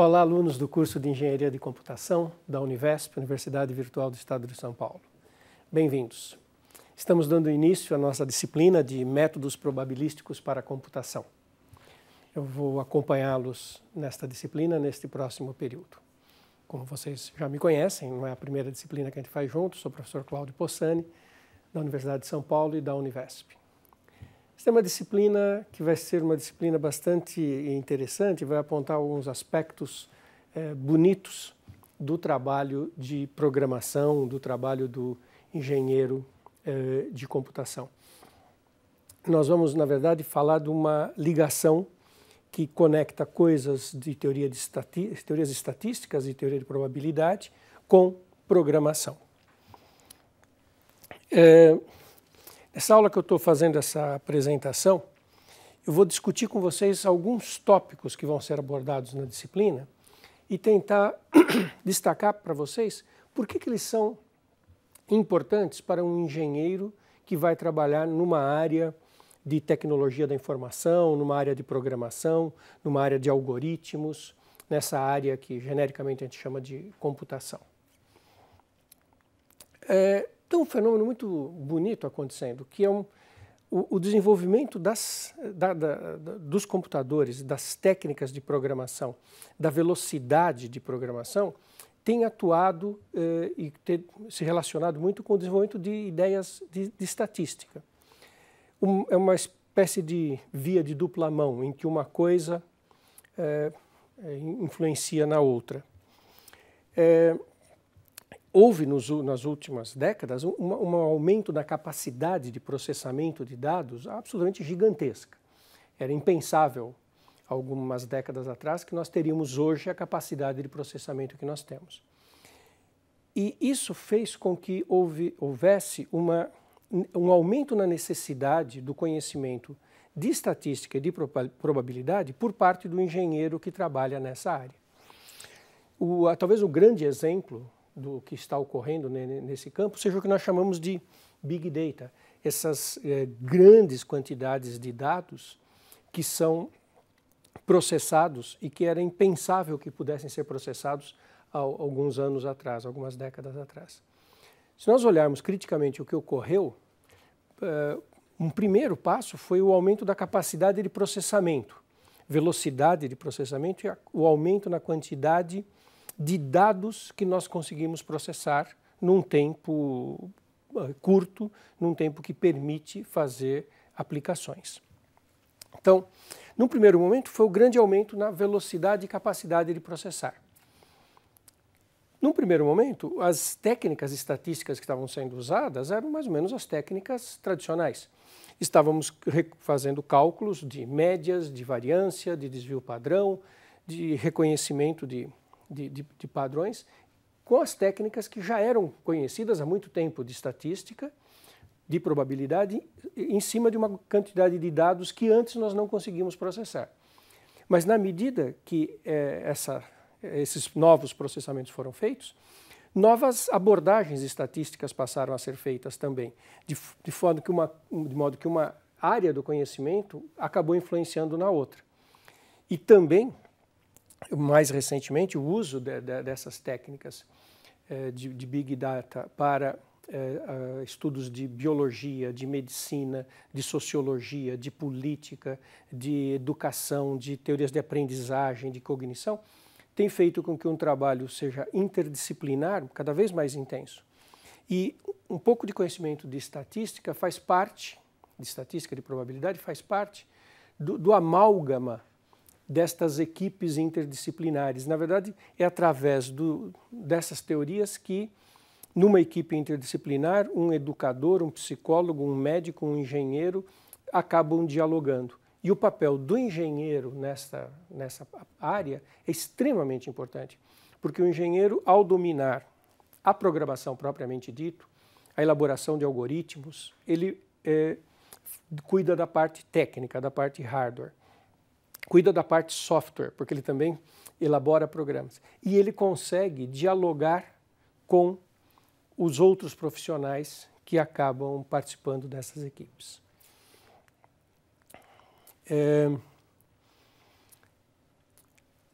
Olá, alunos do curso de Engenharia de Computação da Univesp, Universidade Virtual do Estado de São Paulo. Bem-vindos. Estamos dando início à nossa disciplina de Métodos Probabilísticos para a Computação. Eu vou acompanhá-los nesta disciplina, neste próximo período. Como vocês já me conhecem, não é a primeira disciplina que a gente faz junto, sou o professor Cláudio Possani, da Universidade de São Paulo e da Univesp. Isso é uma disciplina que vai ser uma disciplina bastante interessante, vai apontar alguns aspectos é, bonitos do trabalho de programação, do trabalho do engenheiro é, de computação. Nós vamos, na verdade, falar de uma ligação que conecta coisas de teoria de teorias estatísticas e teoria de probabilidade com programação. É, essa aula que eu estou fazendo, essa apresentação, eu vou discutir com vocês alguns tópicos que vão ser abordados na disciplina e tentar destacar para vocês por que, que eles são importantes para um engenheiro que vai trabalhar numa área de tecnologia da informação, numa área de programação, numa área de algoritmos, nessa área que genericamente a gente chama de computação. É, tem um fenômeno muito bonito acontecendo, que é um, o, o, desenvolvimento das, da, da, da, dos computadores, das técnicas de programação, da velocidade de programação, tem atuado eh, e ter, se relacionado muito com o desenvolvimento de ideias de, de estatística. Um, é uma espécie de via de dupla mão, em que uma coisa eh, eh influencia na outra. É, houve nos, nas últimas décadas um, um, aumento da capacidade de processamento de dados absolutamente gigantesca. Era impensável algumas décadas atrás que nós teríamos hoje a capacidade de processamento que nós temos. E isso fez com que houve, houvesse uma, um aumento na necessidade do conhecimento de estatística e de probabilidade por parte do engenheiro que trabalha nessa área. O, talvez o grande exemplo do que está ocorrendo nesse campo seja o que nós chamamos de Big Data, essas eh, grandes quantidades de dados que são processados e que era impensável que pudessem ser processados há alguns anos atrás, algumas décadas atrás. Se nós olharmos criticamente o que ocorreu, eh, um primeiro passo foi o aumento da capacidade de processamento, velocidade de processamento e o aumento na quantidade de de dados que nós conseguimos processar num tempo eh, curto, num tempo que permite fazer aplicações. Então, num primeiro momento, foi o grande aumento na velocidade e capacidade de processar. Num primeiro momento, as técnicas estatísticas que estavam sendo usadas eram mais ou menos as técnicas tradicionais. Estávamos fazendo cálculos de médias, de variância, de desvio padrão, de reconhecimento de de, de, de padrões com as técnicas que já eram conhecidas há muito tempo de estatística, de probabilidade, em cima de uma quantidade de dados que antes nós não conseguimos processar. Mas na medida que é, essa, esses novos processamentos foram feitos, novas abordagens estatísticas passaram a ser feitas também, de, de, que uma, de modo que uma área do conhecimento acabou influenciando na outra. E também mais recentemente, o uso de, de, dessas técnicas eh, de, de, Big Data para eh, ah, estudos de biologia, de medicina, de sociologia, de política, de educação, de teorias de aprendizagem, de cognição, tem feito com que um trabalho seja interdisciplinar, cada vez mais intenso. E um pouco de conhecimento de estatística faz parte, de estatística de probabilidade, faz parte do, do amálgama destas equipes interdisciplinares. Na verdade, é através do, dessas teorias que, numa equipe interdisciplinar, um educador, um psicólogo, um médico, um engenheiro acabam dialogando. E o papel do engenheiro nessa, nessa área é extremamente importante, porque o engenheiro, ao dominar a programação propriamente dito, a elaboração de algoritmos, ele é, cuida da parte técnica, da parte hardware cuida da parte software, porque ele também elabora programas. E ele consegue dialogar com os outros profissionais que acabam participando dessas equipes. É,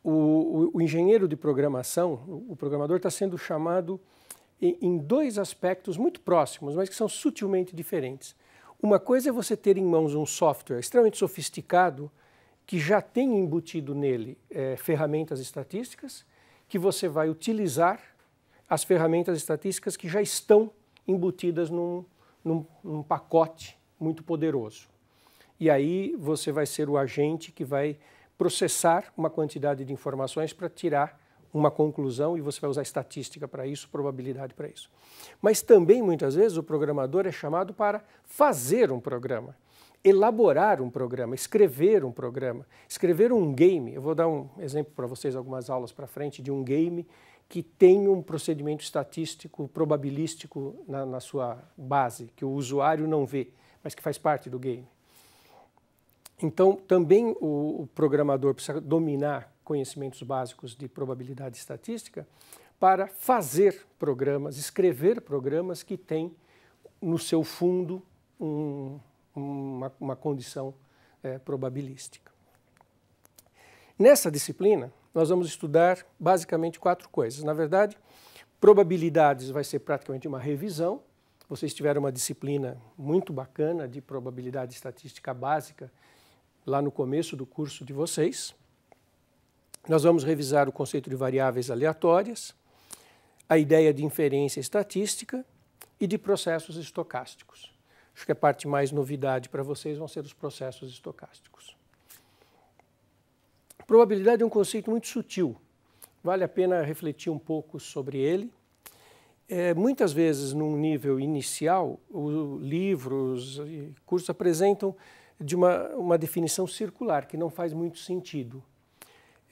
o, o, engenheiro de programação, o programador, está sendo chamado em, em dois aspectos muito próximos, mas que são sutilmente diferentes. Uma coisa é você ter em mãos um software extremamente sofisticado, que já tem embutido nele é, ferramentas estatísticas, que você vai utilizar as ferramentas estatísticas que já estão embutidas num, num, num pacote muito poderoso. E aí você vai ser o agente que vai processar uma quantidade de informações para tirar uma conclusão e você vai usar estatística para isso, probabilidade para isso. Mas também muitas vezes o programador é chamado para fazer um programa elaborar um programa, escrever um programa, escrever um game. Eu vou dar um exemplo para vocês, algumas aulas para frente, de um game que tem um procedimento estatístico, probabilístico na, na, sua base, que o usuário não vê, mas que faz parte do game. Então, também o, o programador precisa dominar conhecimentos básicos de probabilidade estatística para fazer programas, escrever programas que têm no seu fundo um, uma, uma condição é, probabilística. Nessa disciplina, nós vamos estudar basicamente quatro coisas. Na verdade, probabilidades vai ser praticamente uma revisão. Vocês tiveram uma disciplina muito bacana de probabilidade estatística básica lá no começo do curso de vocês. Nós vamos revisar o conceito de variáveis aleatórias, a ideia de inferência estatística e de processos estocásticos. Acho que a parte mais novidade para vocês vão ser os processos estocásticos. Probabilidade é um conceito muito sutil. Vale a pena refletir um pouco sobre ele. É, muitas vezes, num nível inicial, os livros e cursos apresentam de uma, uma definição circular, que não faz muito sentido.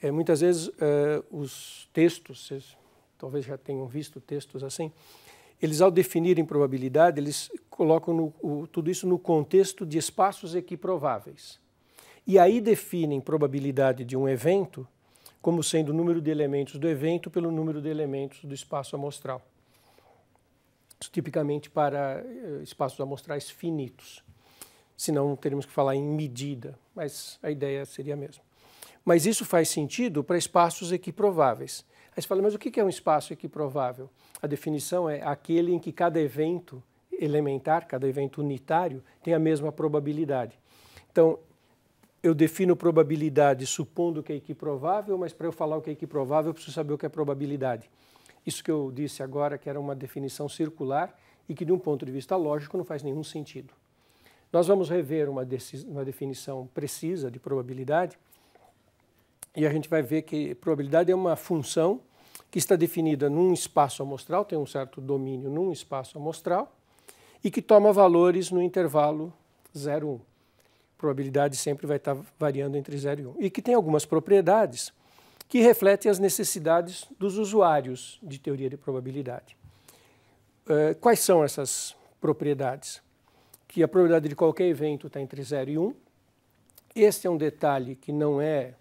É, muitas vezes, é, os textos, vocês talvez já tenham visto textos assim, eles, ao definirem probabilidade, eles colocam no, o, tudo isso no contexto de espaços equiprováveis. E aí definem probabilidade de um evento como sendo o número de elementos do evento pelo número de elementos do espaço amostral. Isso tipicamente para eh, espaços amostrais finitos. Senão teríamos que falar em medida, mas a ideia seria a mesma. Mas isso faz sentido para espaços equiprováveis. Aí você fala, mas o que é um espaço equiprovável? A definição é aquele em que cada evento elementar, cada evento unitário, tem a mesma probabilidade. Então, eu defino probabilidade supondo que é equiprovável, mas para eu falar o que é equiprovável, eu preciso saber o que é probabilidade. Isso que eu disse agora, que era uma definição circular e que, de um ponto de vista lógico, não faz nenhum sentido. Nós vamos rever uma, uma definição precisa de probabilidade e a gente vai ver que probabilidade é uma função que está definida num espaço amostral, tem um certo domínio num espaço amostral, e que toma valores no intervalo 0, 1. Probabilidade sempre vai estar variando entre 0 e 1. E que tem algumas propriedades que refletem as necessidades dos usuários de teoria de probabilidade. Eh, quais são essas propriedades? Que a probabilidade de qualquer evento está entre 0 e 1. Um. Este é um detalhe que não é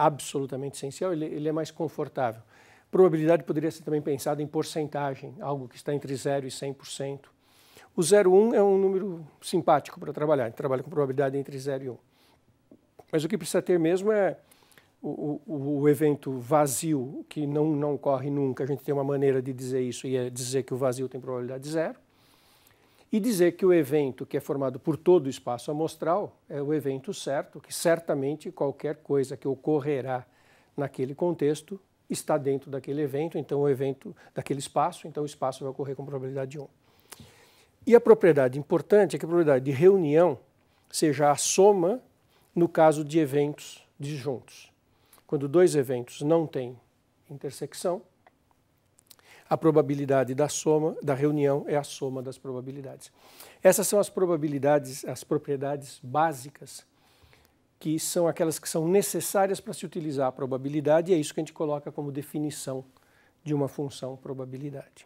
absolutamente essencial, ele, ele é mais confortável. Probabilidade poderia ser também pensada em porcentagem, algo que está entre 0 e 100%. O 0,1 é um número simpático para trabalhar, a gente trabalha com probabilidade entre 0 e 1. Mas o que precisa ter mesmo é o, o, o, evento vazio, que não, não ocorre nunca. A gente tem uma maneira de dizer isso, e é dizer que o vazio tem probabilidade zero e dizer que o evento que é formado por todo o espaço amostral é o evento certo, que certamente qualquer coisa que ocorrerá naquele contexto está dentro daquele evento, então o evento daquele espaço, então o espaço vai ocorrer com probabilidade 1. E a propriedade importante é que a probabilidade de reunião seja a soma no caso de eventos disjuntos. Quando dois eventos não têm intersecção, a probabilidade da soma da reunião é a soma das probabilidades. Essas são as probabilidades, as propriedades básicas que são aquelas que são necessárias para se utilizar a probabilidade e é isso que a gente coloca como definição de uma função probabilidade.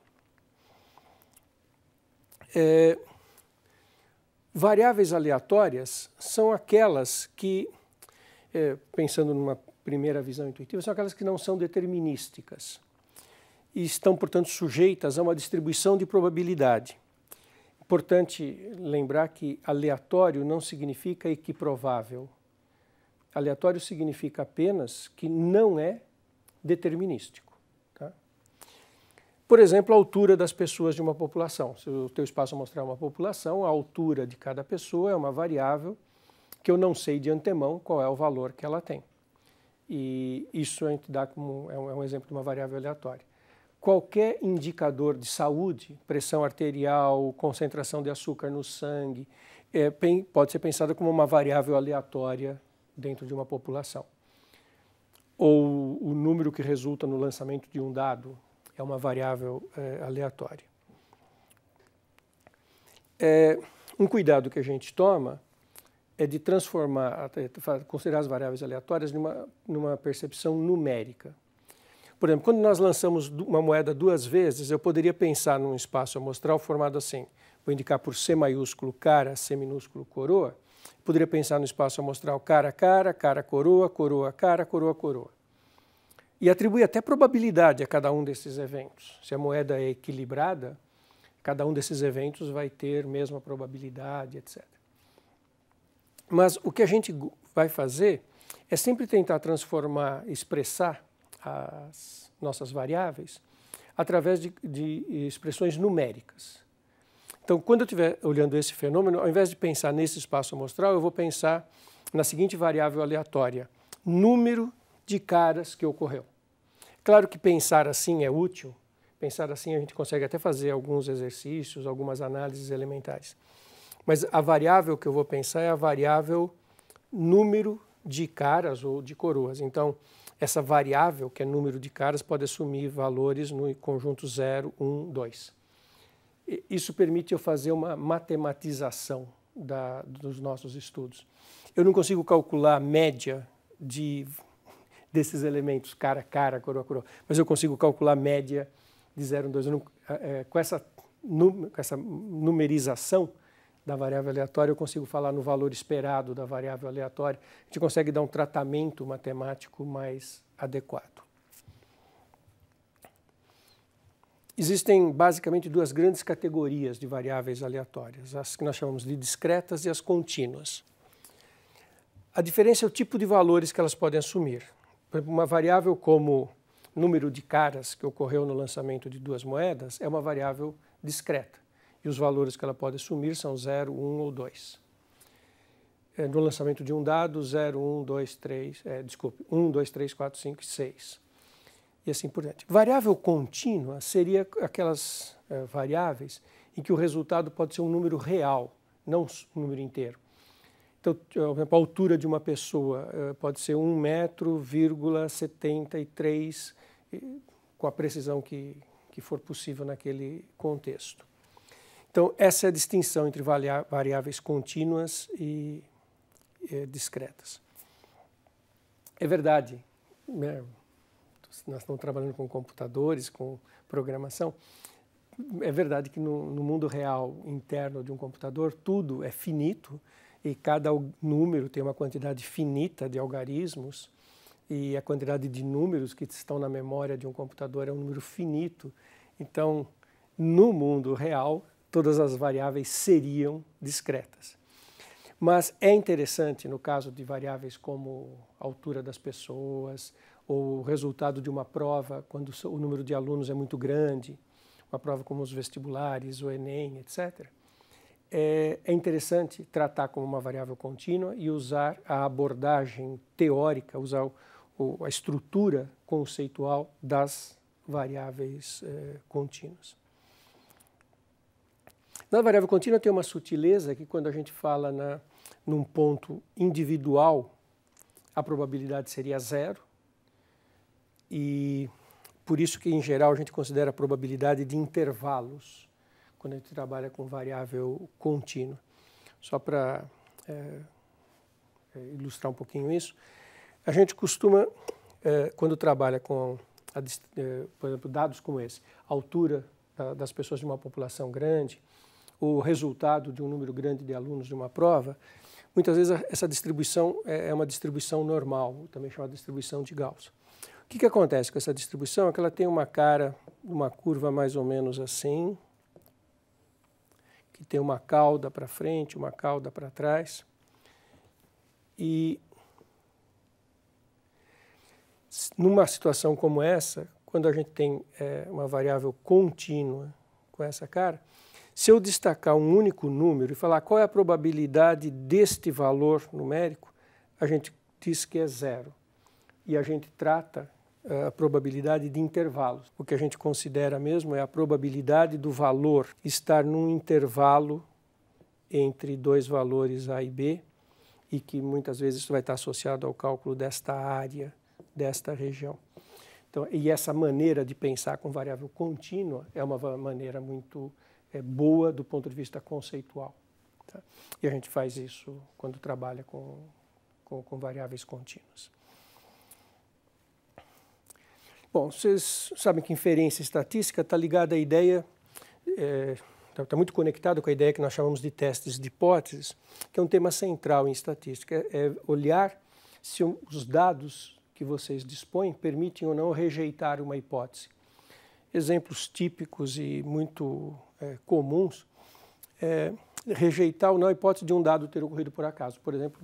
É, variáveis aleatórias são aquelas que, é, pensando numa primeira visão intuitiva, são aquelas que não são determinísticas e estão, portanto, sujeitas a uma distribuição de probabilidade. Importante lembrar que aleatório não significa equiprovável. Aleatório significa apenas que não é determinístico. Tá? Por exemplo, a altura das pessoas de uma população. Se o teu espaço mostrar uma população, a altura de cada pessoa é uma variável que eu não sei de antemão qual é o valor que ela tem. E isso a gente dá como é um é exemplo de uma variável aleatória qualquer indicador de saúde, pressão arterial, concentração de açúcar no sangue, é, pode ser pensada como uma variável aleatória dentro de uma população. Ou o número que resulta no lançamento de um dado é uma variável é, aleatória. É, um cuidado que a gente toma é de transformar, é, considerar as variáveis aleatórias numa, numa percepção numérica. Por exemplo, quando nós lançamos uma moeda duas vezes, eu poderia pensar num espaço amostral formado assim. Vou indicar por C maiúsculo cara, C minúsculo coroa. Poderia pensar no espaço amostral cara, cara, cara, coroa, coroa, cara, coroa, coroa. E atribuir até probabilidade a cada um desses eventos. Se a moeda é equilibrada, cada um desses eventos vai ter mesma probabilidade, etc. Mas o que a gente vai fazer é sempre tentar transformar, expressar as nossas variáveis através de, de expressões numéricas. Então, quando eu estiver olhando esse fenômeno, ao invés de pensar nesse espaço amostral, eu vou pensar na seguinte variável aleatória: número de caras que ocorreu. Claro que pensar assim é útil, pensar assim a gente consegue até fazer alguns exercícios, algumas análises elementares. Mas a variável que eu vou pensar é a variável número de caras ou de coroas. Então, essa variável, que é número de caras, pode assumir valores no conjunto 0, 1, 2. Isso permite eu fazer uma matematização da, dos nossos estudos. Eu não consigo calcular a média de, desses elementos, cara, cara, coroa, coroa, mas eu consigo calcular a média de 0, 1, 2. Não, é, é, com, essa, com essa numerização, da variável aleatória, eu consigo falar no valor esperado da variável aleatória. A gente consegue dar um tratamento matemático mais adequado. Existem basicamente duas grandes categorias de variáveis aleatórias, as que nós chamamos de discretas e as contínuas. A diferença é o tipo de valores que elas podem assumir. Uma variável como número de caras que ocorreu no lançamento de duas moedas é uma variável discreta e os valores que ela pode assumir são 0, 1 ou 2. É, no lançamento de um dado, 0, 1, 2, 3, é, desculpe, 1, 2, 3, 4, 5 e 6. E assim por diante. Variável contínua seria aquelas é, variáveis em que o resultado pode ser um número real, não um número inteiro. Então, por exemplo, a altura de uma pessoa é, pode ser 1,73 metro, com a precisão que, que for possível naquele contexto. Então, essa é a distinção entre variáveis contínuas e, discretas. É verdade, né? nós estamos trabalhando com computadores, com programação. É verdade que no, no, mundo real interno de um computador, tudo é finito e cada número tem uma quantidade finita de algarismos e a quantidade de números que estão na memória de um computador é um número finito. Então, no mundo real, todas as variáveis seriam discretas. Mas é interessante, no caso de variáveis como a altura das pessoas, ou o resultado de uma prova, quando o número de alunos é muito grande, uma prova como os vestibulares, o Enem, etc., é, é, interessante tratar como uma variável contínua e usar a abordagem teórica, usar a estrutura conceitual das variáveis eh, contínuas. Na variável contínua tem uma sutileza que quando a gente fala na, num ponto individual, a probabilidade seria zero. E por isso que, em geral, a gente considera a probabilidade de intervalos quando a gente trabalha com variável contínua. Só para é, é, ilustrar um pouquinho isso, a gente costuma, é, quando trabalha com, a, é, por exemplo, dados como esse, altura das pessoas de uma população grande, o resultado de um número grande de alunos de uma prova, muitas vezes essa distribuição é, é uma distribuição normal, também chamada distribuição de Gauss. O que, que acontece com essa distribuição é que ela tem uma cara, uma curva mais ou menos assim, que tem uma cauda para frente, uma cauda para trás. E numa situação como essa, quando a gente tem é, uma variável contínua com essa cara, se eu destacar um único número e falar qual é a probabilidade deste valor numérico, a gente diz que é zero. E a gente trata eh, a probabilidade de intervalos. O que a gente considera mesmo é a probabilidade do valor estar num intervalo entre dois valores A e B, e que muitas vezes isso vai estar associado ao cálculo desta área, desta região. Então, e essa maneira de pensar com variável contínua é uma maneira muito é, boa do ponto de vista conceitual. Tá? E a gente faz isso quando trabalha com, com, com variáveis contínuas. Bom, vocês sabem que inferência estatística está ligada à ideia, está é, tá, tá muito conectada com a ideia que nós chamamos de testes de hipóteses, que é um tema central em estatística, é, é olhar se os dados que vocês dispõem permitem ou não rejeitar uma hipótese. Exemplos típicos e muito é, comuns, é, rejeitar ou não a hipótese de um dado ter ocorrido por acaso. Por exemplo,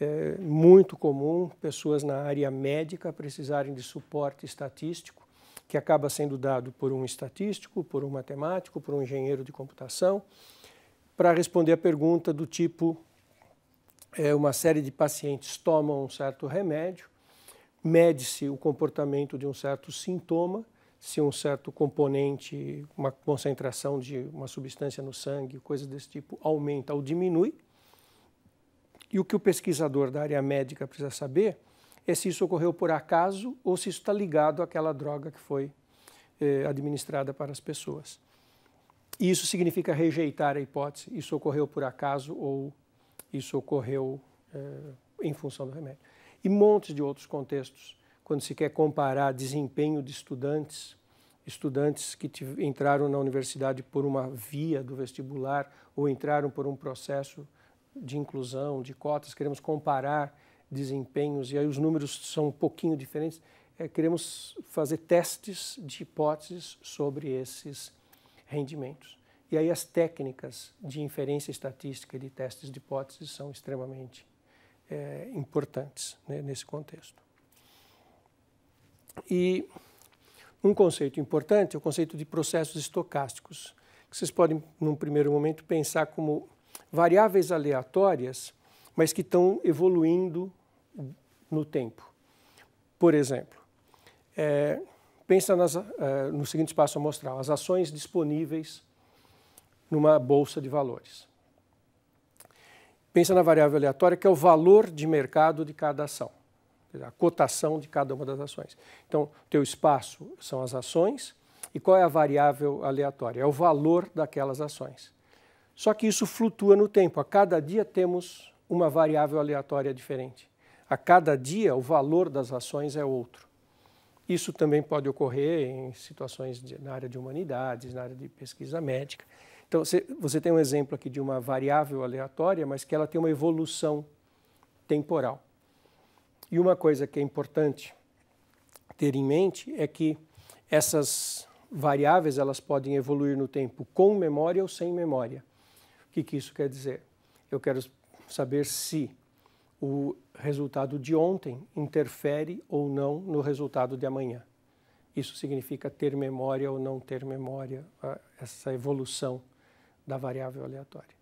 é muito comum pessoas na área médica precisarem de suporte estatístico, que acaba sendo dado por um estatístico, por um matemático, por um engenheiro de computação, para responder a pergunta do tipo: é, uma série de pacientes tomam um certo remédio, mede-se o comportamento de um certo sintoma se um certo componente, uma concentração de uma substância no sangue, coisas desse tipo, aumenta ou diminui. E o que o pesquisador da área médica precisa saber é se isso ocorreu por acaso ou se isso está ligado àquela droga que foi eh, administrada para as pessoas. E isso significa rejeitar a hipótese, isso ocorreu por acaso ou isso ocorreu eh, em função do remédio. E montes de outros contextos quando se quer comparar desempenho de estudantes, estudantes que entraram na universidade por uma via do vestibular ou entraram por um processo de inclusão, de cotas, queremos comparar desempenhos e aí os números são um pouquinho diferentes. É, queremos fazer testes de hipóteses sobre esses rendimentos. E aí as técnicas de inferência estatística e de testes de hipóteses são extremamente é, importantes né, nesse contexto. E um conceito importante é o conceito de processos estocásticos, que vocês podem, num primeiro momento, pensar como variáveis aleatórias, mas que estão evoluindo no tempo. Por exemplo, é, pensa nas, é, no seguinte espaço amostral, as ações disponíveis numa bolsa de valores. Pensa na variável aleatória, que é o valor de mercado de cada ação a cotação de cada uma das ações. Então, teu espaço são as ações e qual é a variável aleatória? É o valor daquelas ações. Só que isso flutua no tempo. A cada dia temos uma variável aleatória diferente. A cada dia o valor das ações é outro. Isso também pode ocorrer em situações de, na área de humanidades, na área de pesquisa médica. Então, você tem um exemplo aqui de uma variável aleatória, mas que ela tem uma evolução temporal. E uma coisa que é importante ter em mente é que essas variáveis elas podem evoluir no tempo com memória ou sem memória. O que, que isso quer dizer? Eu quero saber se o resultado de ontem interfere ou não no resultado de amanhã. Isso significa ter memória ou não ter memória, essa evolução da variável aleatória.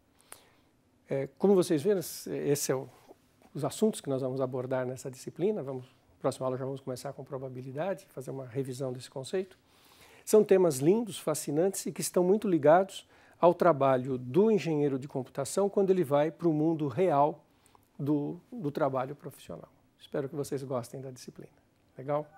É, como vocês viram, esse é o os assuntos que nós vamos abordar nessa disciplina. Vamos, próxima aula já vamos começar com probabilidade, fazer uma revisão desse conceito. São temas lindos, fascinantes e que estão muito ligados ao trabalho do engenheiro de computação quando ele vai para o mundo real do, do trabalho profissional. Espero que vocês gostem da disciplina. Legal?